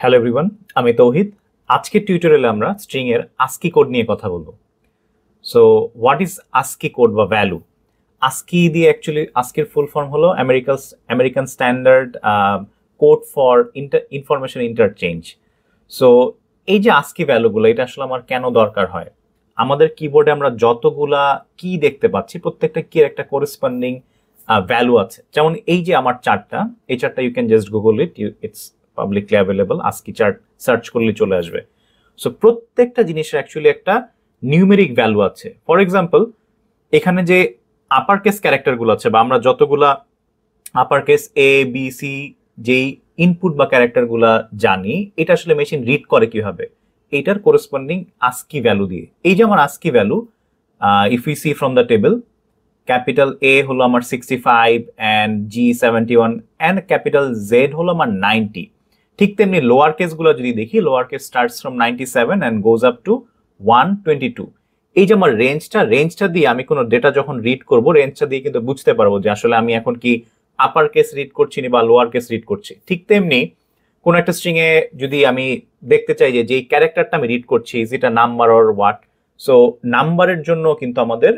Hello everyone আমি তৌহিদ আজকের টিউটোরিয়ালে আমরা স্ট্রিং এর আস্কি কোড নিয়ে কথা বলবো so what is ASCII code বা ভ্যালু আস্কি দিয়ে অ্যাকচুয়ালি আস্কির ফুল ফর্ম হলো America's American standard code for inter information interchange so এই যে আস্কি ভ্যালুগুলো এটা আসলে আমার কেন দরকার হয় আমাদের কিবোর্ডে আমরা যতগুলা কি দেখতে পাচ্ছি প্রত্যেকটা কির একটা করেসপন্ডিং ভ্যালু uh, আছে যেমন এই যে আমার চারটা এই চারটা you can just Google it it's publicly available ASCII chart search করলে চলে আসবে সো প্রত্যেকটা জিনিসের অ্যাকচুয়ালি একটা নিউমেরিক ভ্যালু আছে ফর এক্সাম্পল এখানে যে আপার কেস ক্যারেক্টারগুলো আছে বা আমরা যতগুলা upper case A B C যেই ইনপুট বা ক্যারেক্টারগুলো জানি এটা আসলে মেশিন রিড করে কিভাবে এইটার কোরেসপন্ডিং আস্কি ভ্যালু দিয়ে এই যে আমার ASCII value if you see from the table capital A হলো আমার sixty five and G seventy one and capital Z হলো আমার নাইনটি ঠিক তেমনি লোয়ার কেসগুলো যদি দেখি lower case starts from ninety seven and goes up to one twenty two এই যে আমার রেঞ্জটা রেঞ্জটা দিয়ে আমি কোনো ডেটা যখন রিড করবো রেঞ্জটা দিয়ে কিন্তু বুঝতে পারবো যে আসলে আমি এখন কি আপার কেস রিড করছি বা লোয়ার কেস রিড করছি ঠিক তেমনি কোনো একটা স্ট্রিংয়ে যদি আমি দেখতে চাই যে যেই ক্যারেক্টারটা আমি রিড করছি is number or what so নাম্বারের জন্য কিন্তু আমাদের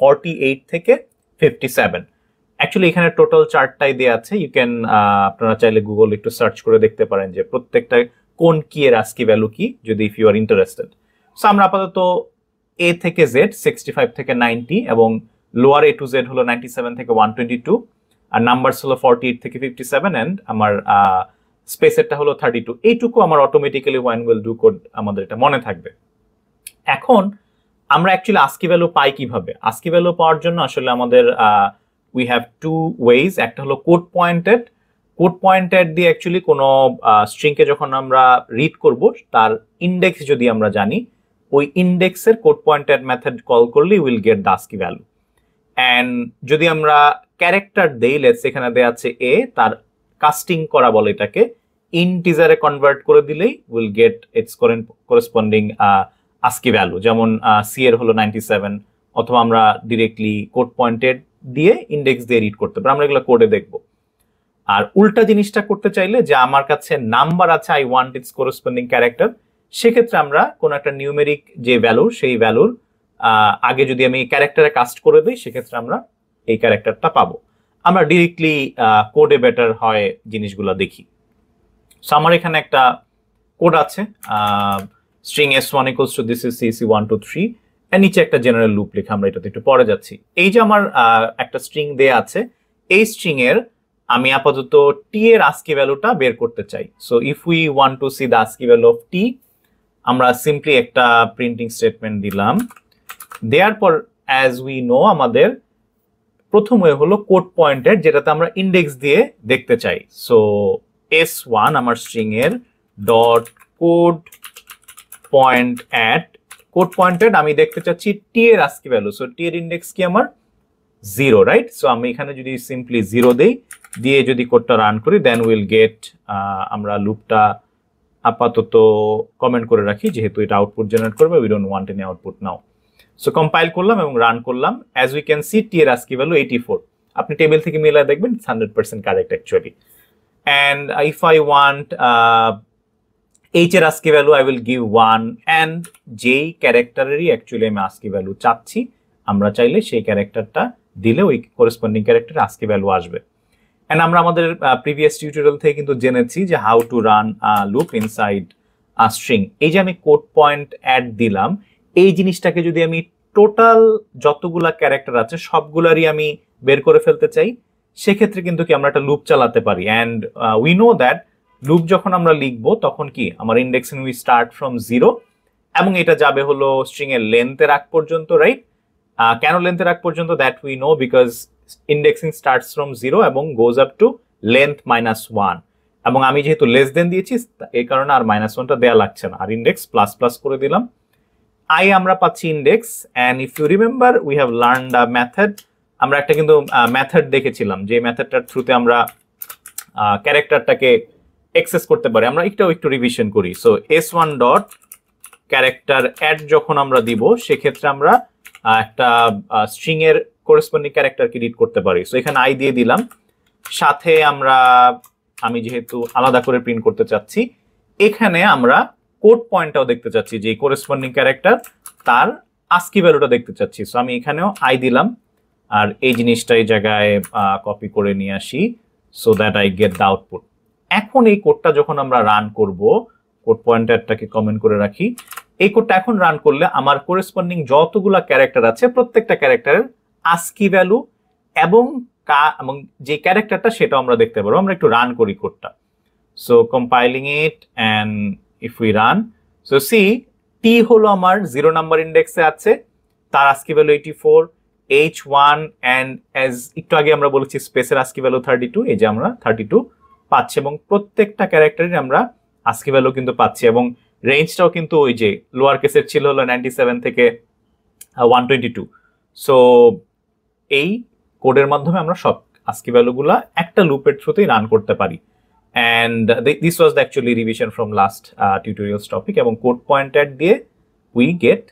ফর্টি এইট থেকে ফিফটি সেভেন অ্যাকচুয়ালি এখানে টোটাল চার্টটাই দেওয়া আছে ইউ ক্যান আপনারা চাইলে গুগল একটু সার্চ করে দেখতে পারেন যে প্রত্যেকটা কোন কি এর আজকে ভ্যালু কি যদি if you are interested so আমরা আপাতত এ থেকে জেড সিক্সটি ফাইভ থেকে নাইনটি এবং লোয়ার এ টু জেড হলো নাইনটি সেভেন থেকে ওয়ান টোয়েন্টি টু আর নাম্বারস হলো ফর্টি এইট থেকে ফিফটি সেভেন অ্যান্ড আমার স্পেসেরটা হলো থার্টি টু এইটুকু আমার automatically one will do code আমাদের এটা মনে থাকবে এখন আমরা অ্যাকচুয়ালি আজকে ভ্যালু পাই কিভাবে আজকে ভ্যালু পাওয়ার জন্য আসলে আমাদের we have two ways একটা হলো কোড পয়েন্টেড কোড পয়েন্টেড দিয়ে অ্যাকচুয়ালি কোনো স্ট্রিংকে যখন আমরা রিড করব তার ইন্ডেক্স যদি আমরা জানি ওই ইন্ডেক্সের কোড পয়েন্টেড মেথড কল করলে will get the ASCII value and যদি আমরা ক্যারেক্টার দেই লেটস এখানে দেয়া আছে এ তার কাস্টিং করা বলে এটাকে ইনটিজারে কনভার্ট করে দিলেই will get its corresponding ASCII value যেমন সি এর হলো নাইনটি সেভেন অথবা আমরা ডিরেক্টলি কোড পয়েন্টেড দিয়ে ইন্ডেক্স দিয়ে রিড করতে পারি আমরা এগুলো কোডে দেখব আর উল্টা জিনিসটা করতে চাইলে যে আমার কাছে নাম্বার আছে I want its corresponding character সেক্ষেত্রে আমরা কোনো একটা নিউমেরিক যে ভ্যালু সেই ভ্যালুর আগে যদি আমি ক্যারেক্টারে কাস্ট করে দিই সেক্ষেত্রে আমরা এই ক্যারেক্টারটা পাবো আমরা ডিরেক্টলি কোডে বেটার হয় জিনিসগুলো দেখি সো আমার এখানে একটা কোড আছে string S one equals to this is C C one two three নিচে একটা জেনারেল লুপ লেখা আমরা এটাতে একটু পরে যাচ্ছি এই যে আমার একটা স্ট্রিং দেয়া আছে এই স্ট্রিং এর আমি আপাতত টি এর আস্কি ভ্যালুটা বের করতে চাই so if we want to see the ASCII value of T আমরা সিম্পলি একটা প্রিন্টিং স্টেটমেন্ট দিলাম দেওয়ার পর অ্যাজ উই নো আমাদের প্রথম হলো কোড পয়েন্টের যেটাতে আমরা ইন্ডেক্স দিয়ে দেখতে চাই সো এস ওয়ান আমার স্ট্রিং এর dot code point at code pointed আমি দেখতে চাচ্ছি টি এর আজকে ভ্যালু সো টি এর ইন্ডেক্স কি আমার জিরো রাইট সো আমি এখানে যদি সিম্পলি জিরো দেই দিয়ে যদি কোডটা রান করি দেন উইল গেট আমরা লুপটা আপাতত কমেন্ট করে রাখি যেহেতু এটা আউটপুট জেনারেট করবে we don't want any output now so compile করলাম এবং রান করলাম as we can see T এর আজকি ভ্যালু এইটি ফোর আপনি টেবিল থেকে মিলায় দেখবেন hundred percent correct actually and if I want H এর ASCII value I will give one and যেই ক্যারেক্টারেরই অ্যাকচুয়ালি আমি আজকে ভ্যালু চাচ্ছি আমরা চাইলে সেই ক্যারেক্টারটা দিলে ওই করেসপন্ডিং ক্যারেক্টার আজকে ভ্যালু আসবে অ্যান্ড আমরা আমাদের প্রিভিয়াস টিউটোরিয়াল থেকে কিন্তু জেনেছি যে how to run loop inside string এই যে আমি কোড পয়েন্ট অ্যাড দিলাম এই জিনিসটাকে যদি আমি টোটাল যতগুলা ক্যারেক্টার আছে সবগুলারই আমি বের করে ফেলতে চাই সেক্ষেত্রে কিন্তু কি আমরা একটা লুপ চালাতে পারি and we know that loop যখন আমরা লিখবো তখন কি আমার indexing we start from zero এবং এটা যাবে হলো স্ট্রিং এর লেন্থের আগ পর্যন্ত রাইট কেন লেন্থের আগ পর্যন্ত that we know because indexing start from zero এবং goes up to length minus one এবং আমি যেহেতু লেস দেন দিয়েছি এই কারণে আর মাইনাস ওয়ানটা দেওয়া লাগছে না আর ইন্ডেক্স প্লাস প্লাস করে দিলাম আই আমরা পাচ্ছি index and if you remember we have learn the method আমরা একটা কিন্তু ম্যাথড দেখেছিলাম যে ম্যাথডটার থ্রুতে আমরা ক্যারেক্টারটাকে এক্সেস করতে পারি আমরা একটু একটু রিভিশন করি so S one dot character at যখন আমরা দিব সেক্ষেত্রে আমরা একটা স্ট্রিং এর করেসপন্ডিং ক্যারেক্টারকে রিড করতে পারি সো এখানে আই দিয়ে দিলাম সাথে আমরা আমি যেহেতু আলাদা করে প্রিন্ট করতে চাচ্ছি এখানে আমরা কোড পয়েন্টটাও দেখতে চাচ্ছি যে করেসপন্ডিং ক্যারেক্টার তার আস্কি ভ্যালুটা দেখতে চাচ্ছি সো আমি এখানেও আই দিলাম আর এই জিনিসটা এই জায়গায় কপি করে নিয়ে আসি so that I get the output এখন এই কোডটা যখন আমরা রান করব কোড পয়েন্টারটাকে কমেন্ট করে রাখি এই কোডটা এখন রান করলে আমার করেসপন্ডিং যতগুলা ক্যারেক্টার আছে প্রত্যেকটা ক্যারেক্টারের আস্কি ভ্যালু এবং কা এবং যে ক্যারেক্টারটা সেটা আমরা দেখতে পারবো আমরা একটু রান করি কোডটা so compiling it and if we run so see T হলো আমার জিরো নাম্বার ইন্ডেক্সে আছে তার ASCII value eighty four H one and as একটু আগে আমরা বলেছি স্পেসের আজকি ভ্যালু থার্টি টু এই যে আমরা থার্টি টু পাচ্ছি এবং প্রত্যেকটা ক্যারেক্টারই আমরা আজকি ভ্যালু কিন্তু পাচ্ছি এবং রেঞ্জটাও কিন্তু ওই যে লোয়ার কেসের ছিল হলো নাইনটি সেভেন থেকে ওয়ান টোয়েন্টি টু সো এই কোডের মাধ্যমে আমরা সব আজকি ভ্যালুগুলো একটা লুপের থ্রুতেই রান করতে পারি and this was the actually revision from last tutorial's topic এবং কোড পয়েন্ট অ্যাড দিয়ে we get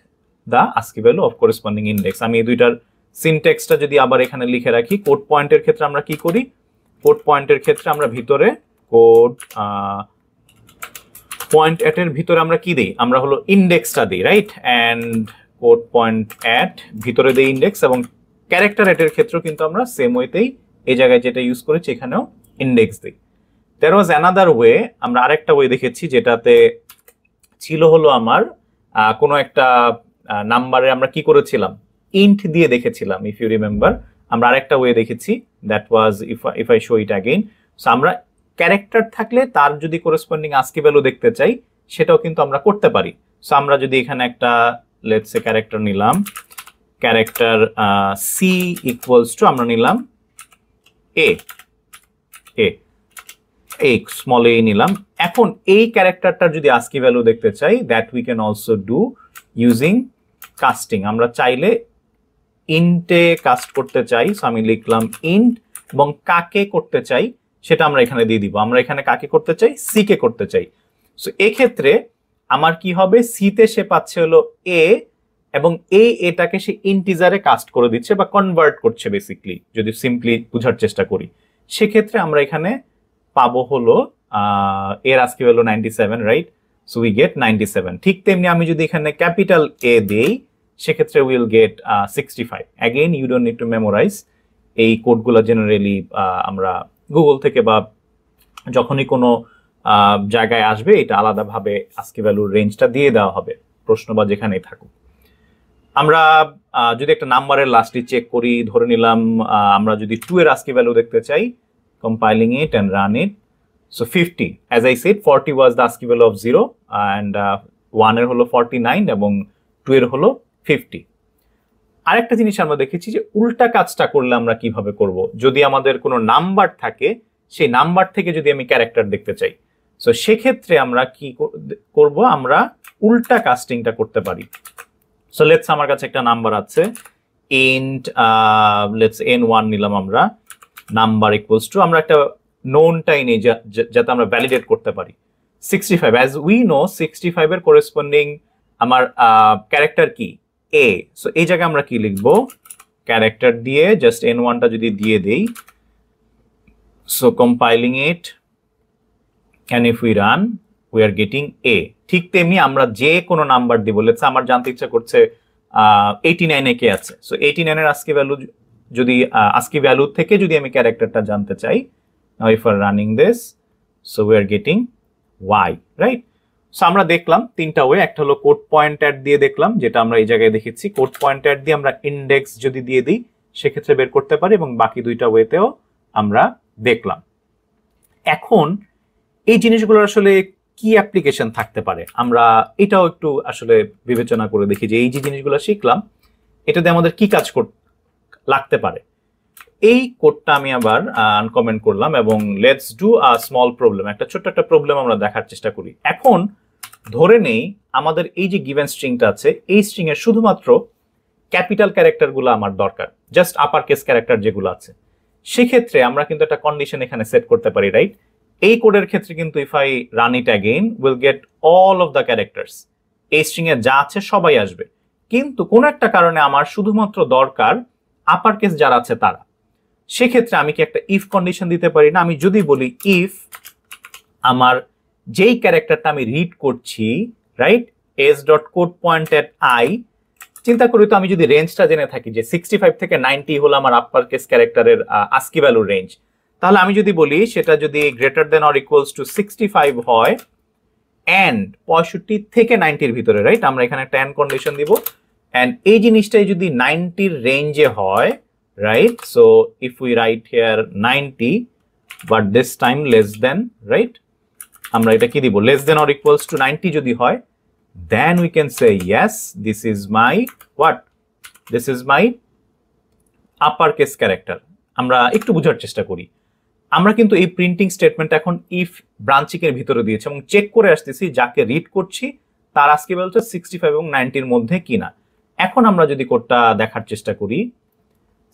the ASCII value of corresponding index আমি এই দুইটার সিনটেক্সটা যদি আবার এখানে লিখে রাখি কোড পয়েন্টের ক্ষেত্রে আমরা কি করি কোড পয়েন্টের ক্ষেত্রে আমরা ভিতরে কোড পয়েন্ট অ্যাটের ভিতরে আমরা কি দিই আমরা হলো ইন্ডেক্সটা দিই right and code point at ভিতরে দিই ইন্ডেক্স এবং ক্যারেক্টার অ্যাটের ক্ষেত্রেও কিন্তু আমরা সেম ওয়েতেই এই জায়গায় যেটা ইউজ করেছি এখানেও ইন্ডেক্স দিই দ্যার ওয়াজ অ্যানাদার ওয়ে আমরা আরেকটা ওয়ে দেখেছি যেটাতে ছিল হলো আমার কোনো একটা নাম্বারে আমরা কি করেছিলাম ইন্ট দিয়ে দেখেছিলাম ইফ ইউ রিমেম্বার আমরা আরেকটা ওয়ে দেখেছি that was if if I show it again so আমরা ক্যারেক্টার থাকলে তার যদি করেসপন্ডিং আস্কি ভ্যালু দেখতে চাই সেটাও কিন্তু আমরা করতে পারি সো আমরা যদি এখানে একটা লেটস এ ক্যারেক্টার নিলাম ক্যারেক্টার সি ইকুয়ালস টু আমরা নিলাম এ এ এই স্মল এ নিলাম এখন এই ক্যারেক্টারটার যদি আস্কি ভ্যালু দেখতে চাই that we can also do using casting আমরা চাইলে ইন্টে কাস্ট করতে চাই সো আমি লিখলাম ইন্ট এবং কাকে করতে চাই সেটা আমরা এখানে দিয়ে দিব আমরা এখানে কাকে করতে চাই সি কে করতে চাই সো এক্ষেত্রে আমার কি হবে সিতে সে পাচ্ছে হলো এ এবং এই এটাকে সে ইন্টিজারে কাস্ট করে দিচ্ছে বা কনভার্ট করছে বেসিকলি যদি সিম্পলি বুঝার চেষ্টা করি সেক্ষেত্রে আমরা এখানে পাবো হলো এর আজকে হলো ninety seven right so we get ninety seven ঠিক তেমনি আমি যদি এখানে ক্যাপিটাল এ দেই সেক্ষেত্রে will get sixty five again you don't need to memorize এই কোডগুলো জেনারেলি uh, আমরা গুগল থেকে বা যখনই কোনো uh, জায়গায় আসবে এটা আলাদাভাবে আজকে ভ্যালুর রেঞ্জটা দিয়ে দেওয়া হবে প্রশ্ন বা যেখানেই থাকুক আমরা uh, যদি একটা নাম্বারের লাস্টে চেক করি ধরে নিলাম আমরা যদি টু এর আজকে ভ্যালু দেখতে চাই compiling it and run it so fifty as I set forty was the ASCII value of zero and ওয়ানের হলো ফর্টি নাইন এবং টু এর হলো ফিফটি আরেকটা জিনিস আমরা দেখেছি যে উল্টা কাজটা করলে আমরা কিভাবে করব। যদি আমাদের কোনো নাম্বার থাকে সেই নাম্বার থেকে যদি আমি ক্যারেক্টার দেখতে চাই সো সেক্ষেত্রে আমরা কি করব আমরা উল্টা কাস্টিংটা করতে পারি সো লেটস আমার কাছে একটা নাম্বার আছে এন লেটস এন ওয়ান নিলাম আমরা নাম্বার ইকুয়ালস টু আমরা একটা নোন টাইম নেই যাতে আমরা ভ্যালিডেট করতে পারি sixty five as we know sixty ফাইভের করেসপন্ডিং আমার ক্যারেক্টার কি এ সো এই জায়গায় আমরা কি লিখব ক্যারেক্টার দিয়ে জাস্ট এন ওয়ানটা যদি দিয়ে দেই so compiling it can if we run we are getting A ঠিক তেমনি আমরা যে কোনো নাম্বার দিব লেটস আমার জানতে ইচ্ছা করছে এইটি এ কে আছে সো এইটি নাইনের আজকে ভ্যালু যদি আজকে ভ্যালু থেকে যদি আমি ক্যারেক্টারটা জানতে চাই if are running this so we are getting Y right সো আমরা দেখলাম তিনটা ওয়ে একটা হলো কোড পয়েন্ট অ্যাড দিয়ে দেখলাম যেটা আমরা এই জায়গায় দেখেছি কোড পয়েন্ট অ্যাড দিয়ে আমরা ইন্ডেক্স যদি দিয়ে দিই সেক্ষেত্রে বের করতে পারি এবং বাকি দুইটা ওয়েতেও আমরা দেখলাম এখন এই জিনিসগুলোর আসলে কি অ্যাপ্লিকেশন থাকতে পারে আমরা এটাও একটু আসলে বিবেচনা করে দেখি যে এই যে জিনিসগুলো শিখলাম এটাতে আমাদের কি কাজ কর লাগতে পারে এই কোডটা আমি আবার আনকমেন্ট করলাম এবং let's do a small problem একটা ছোট্ট একটা প্রবলেম আমরা দেখার চেষ্টা করি এখন ধরে নেই আমাদের এই যে গিভেন স্ট্রিংটা আছে এই এর শুধুমাত্র ক্যাপিটাল ক্যারেক্টারগুলো আমার দরকার জাস্ট আপার কেস ক্যারেক্টার যেগুলো আছে সেক্ষেত্রে আমরা কিন্তু একটা কন্ডিশন এখানে সেট করতে পারি রাইট এই কোডের ক্ষেত্রে কিন্তু if I run it again will get all of the characters এই স্ট্রিংয়ে যা আছে সবাই আসবে কিন্তু কোন একটা কারণে আমার শুধুমাত্র দরকার আপার কেস যারা আছে তারা সেক্ষেত্রে আমি কি একটা ইফ কন্ডিশন দিতে পারি না আমি যদি বলি ইফ আমার যেই ক্যারেক্টারটা আমি রিড করছি right S dot code point at I চিন্তা করি তো আমি যদি রেঞ্জটা জেনে থাকি যে সিক্সটি ফাইভ থেকে নাইনটি হলো আমার আপার কেস ক্যারেক্টারের আস্কি ভ্যালু রেঞ্জ তাহলে আমি যদি বলি সেটা যদি greater than or equals to sixty five হয় অ্যান্ড পঁয়ষট্টি থেকে নাইনটির ভিতরে রাইট আমরা এখানে একটা অ্যান্ড কন্ডিশন দিব অ্যান্ড এই জিনিসটাই যদি নাইনটির রেঞ্জে হয় right so if we write here ninety but this time less than right আমরা এটা কি দিব less than or equals to ninety যদি হয় then we can say yes this is my what this is my upper case character আমরা একটু বোঝার চেষ্টা করি আমরা কিন্তু এই প্রিন্টিং স্টেটমেন্ট এখন ইফ ব্রাঞ্চিকের ভিতরে দিয়েছে এবং চেক করে আসতেছি যাকে রিড করছি তার আজকে বলছে সিক্সটি ফাইভ এবং নাইনটির মধ্যে কিনা এখন আমরা যদি কোডটা দেখার চেষ্টা করি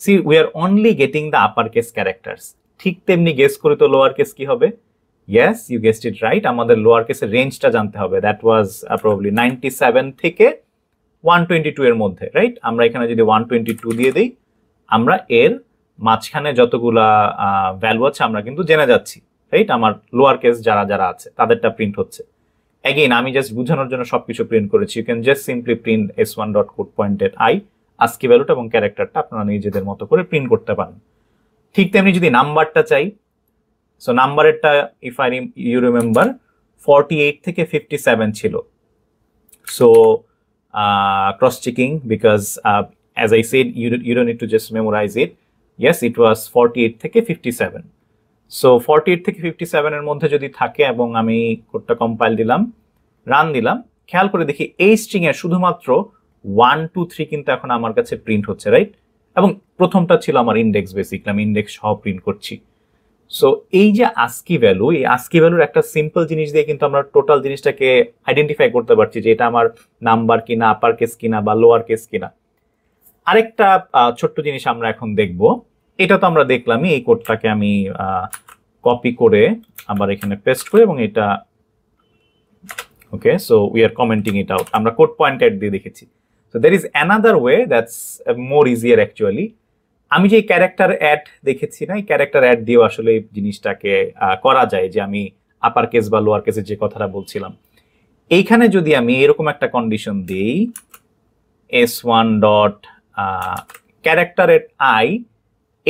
see we are only getting the upper case characters ঠিক তেমনি গেস করে তো লোয়ার কেস কি হবে yes you guessed it right আমাদের লোয়ার কেসের রেঞ্জটা জানতে হবে that was probably ninety seven থেকে ওয়ান টোয়েন্টি টু এর মধ্যে রাইট আমরা এখানে যদি ওয়ান টোয়েন্টি টু দিয়ে দিই আমরা এর মাঝখানে যতগুলা ভ্যালু আছে আমরা কিন্তু জেনে যাচ্ছি রাইট আমার লোয়ার কেস যারা যারা আছে তাদেরটা প্রিন্ট হচ্ছে অ্যাগেইন আমি জাস্ট বুঝানোর জন্য সবকিছু প্রিন্ট করেছি you can just simply print S one dot code pointed I ASCII ভ্যালুটা এবং ক্যারেক্টারটা আপনারা নিজেদের মতো করে প্রিন্ট করতে পারেন ঠিক তেমনি যদি নাম্বারটা চাই সো নাম্বারেরটা if I you remember forty eight থেকে ফিফটি সেভেন ছিল so cross checking because as I said you you ডোট to just memorize it yes it was forty eight থেকে fifty seven so forty eight থেকে fifty সেভেনের মধ্যে যদি থাকে এবং আমি কোডটা কম্পাইল দিলাম রান দিলাম খেয়াল করে দেখি এই স্ট্রিংয়ে শুধুমাত্র ওয়ান টু থ্রি কিন্তু এখন আমার কাছে প্রিন্ট হচ্ছে রাইট এবং প্রথমটা ছিল আমার ইন্ডেক্স বেসিক আমি ইন্ডেক্স সহ প্রিন্ট করছি সো এই যে আস্কি ভ্যালু এই আস্কি ভ্যালুর একটা সিম্পল জিনিস দিয়ে কিন্তু আমরা টোটাল জিনিসটাকে আইডেন্টিফাই করতে পারছি যে এটা আমার নাম্বার কিনা আপার কেস কিনা বা লোয়ার কেস কিনা আরেকটা ছোট্ট জিনিস আমরা এখন দেখব এটা তো আমরা দেখলামই এই কোডটাকে আমি কপি করে আবার এখানে পেস্ট করে এবং এটা okay so we are commenting it out আমরা কোড পয়েন্ট দিয়ে দেখেছি so there is another way that's more easier actually আমি যে ক্যারেক্টার অ্যাড দেখেছি না এই ক্যারেক্টার অ্যাড দিয়েও আসলে জিনিসটাকে করা যায় যে আমি আপার কেস বা লোয়ার কেসের যে কথাটা বলছিলাম এইখানে যদি আমি এরকম একটা কন্ডিশন দিই S one dot character at I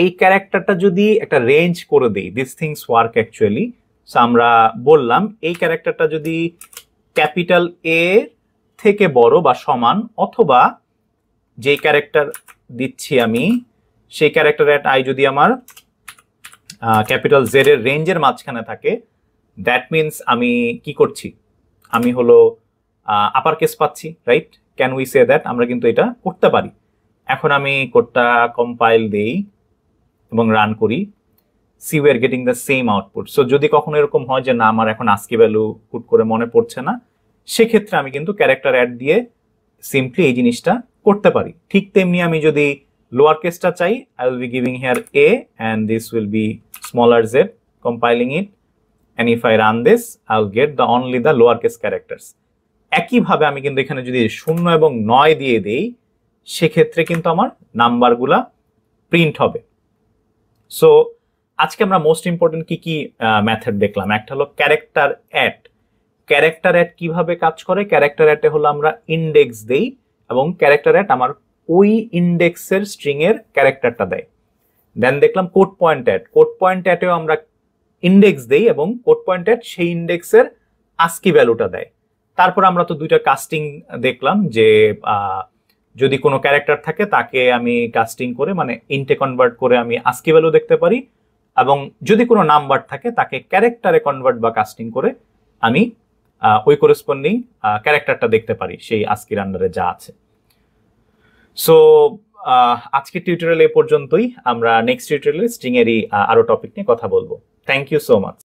এই ক্যারেক্টারটা যদি একটা রেঞ্জ করে দিই this things work actually so আমরা বললাম এই ক্যারেক্টারটা যদি ক্যাপিটাল এ থেকে বড় বা সমান অথবা যেই ক্যারেক্টার দিচ্ছি আমি সেই ক্যারেক্টার অ্যাট আই যদি আমার ক্যাপিটাল জেড এর রেঞ্জের মাঝখানে থাকে দ্যাট মিনস আমি কি করছি আমি হলো আপার কেস পাচ্ছি right can we say that আমরা কিন্তু এটা করতে পারি এখন আমি কোডটা কম্পাইল দেই এবং রান করি see we are getting the same output so যদি কখনো এরকম হয় যে না আমার এখন আজকে ভ্যালু হুট করে মনে পড়ছে না সেক্ষেত্রে আমি কিন্তু ক্যারেক্টার অ্যাড দিয়ে সিম্পলি এই জিনিসটা করতে পারি ঠিক তেমনি আমি যদি lower case ta chai i will be giving here a and this will be smaller z compiling it and if i run this i'll get the only the lower case characters একইভাবে আমি কিন্তু এখানে যদি শূন্য এবং নয় দিয়ে দেই সেক্ষেত্রে কিন্তু আমার নাম্বারগুলা প্রিন্ট হবে সো আজকে আমরা মোস্ট ইম্পর্টেন্ট কি কি মেথড দেখলাম একটা হলো ক্যারেক্টার অ্যাট ক্যারেক্টার অ্যাট কিভাবে কাজ করে ক্যারেক্টার অ্যাটে হলো আমরা ইন্ডেক্স দেই এবং ক্যারেক্টার অ্যাট আমার ওই ইন্ডেক্সের স্ট্রিং এর ক্যারেক্টারটা দেয় দেন দেখলাম code point at code point অ্যাটেও আমরা ইন্ডেক্স দেই এবং কোড পয়েন্ট অ্যাট সেই ইন্ডেক্সের আস্কি ভ্যালুটা দেয় তারপর আমরা তো দুইটা কাস্টিং দেখলাম যে যদি কোনো ক্যারেক্টার থাকে তাকে আমি কাস্টিং করে মানে ইনটে কনভার্ট করে আমি আস্কি ভ্যালু দেখতে পারি এবং যদি কোনো নাম্বার থাকে তাকে ক্যারেক্টারে কনভার্ট বা কাস্টিং করে আমি ওই করেসপন্ডিং ক্যারেক্টারটা দেখতে পারি সেই আস্কির আন্ডারে যা আছে সো আজকের টিউটোরিয়াল এ পর্যন্তই আমরা নেক্সট টিউটোরিয়ালে স্ট্রিং এরই আরো টপিক নিয়ে কথা বলবো থ্যাংক ইউ সো মাচ